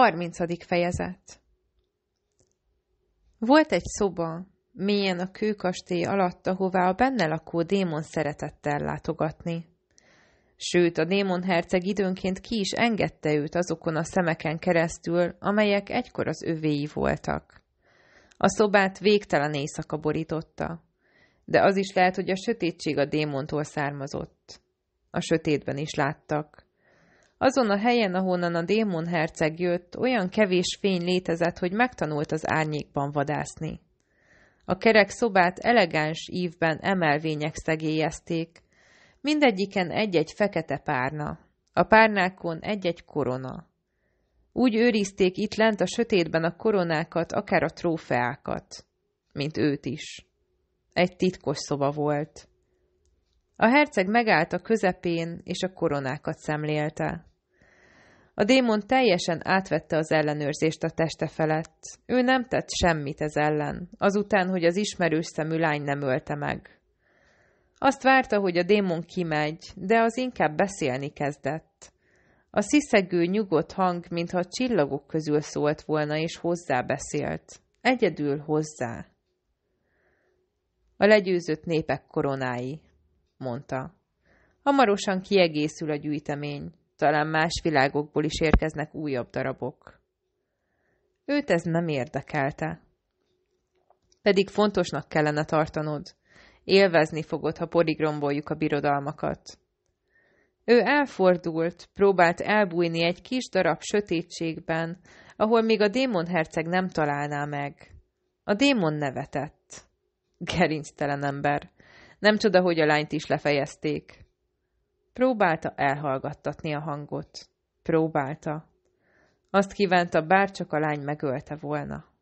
30. fejezet Volt egy szoba, mélyen a kőkastély alatt, ahová a benne lakó démon szeretett ellátogatni. Sőt, a démon herceg időnként ki is engedte őt azokon a szemeken keresztül, amelyek egykor az övéi voltak. A szobát végtelen éjszaka borította, de az is lehet, hogy a sötétség a démontól származott. A sötétben is láttak. Azon a helyen, ahonnan a démon herceg jött, olyan kevés fény létezett, hogy megtanult az árnyékban vadászni. A kerek szobát elegáns ívben emelvények szegélyezték, mindegyiken egy-egy fekete párna, a párnákon egy-egy korona. Úgy őrizték itt lent a sötétben a koronákat, akár a trófeákat, mint őt is. Egy titkos szoba volt. A herceg megállt a közepén, és a koronákat szemlélte. A démon teljesen átvette az ellenőrzést a teste felett. Ő nem tett semmit ez ellen, azután, hogy az ismerős szemű lány nem ölte meg. Azt várta, hogy a démon kimegy, de az inkább beszélni kezdett. A sziszegő, nyugodt hang, mintha a csillagok közül szólt volna, és hozzá beszélt. Egyedül hozzá. A legyőzött népek koronái mondta. Hamarosan kiegészül a gyűjtemény, talán más világokból is érkeznek újabb darabok. Őt ez nem érdekelte. Pedig fontosnak kellene tartanod. Élvezni fogod, ha porigromboljuk a birodalmakat. Ő elfordult, próbált elbújni egy kis darab sötétségben, ahol még a démon herceg nem találná meg. A démon nevetett. Gerinctelen ember. Nem csoda, hogy a lányt is lefejezték. Próbálta elhallgattatni a hangot. Próbálta. Azt kívánta, bárcsak a lány megölte volna.